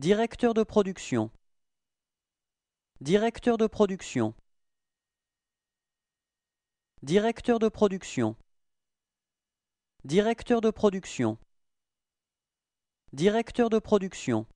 Directeur de production. Directeur de production. Directeur de production. Directeur de production. Directeur de production.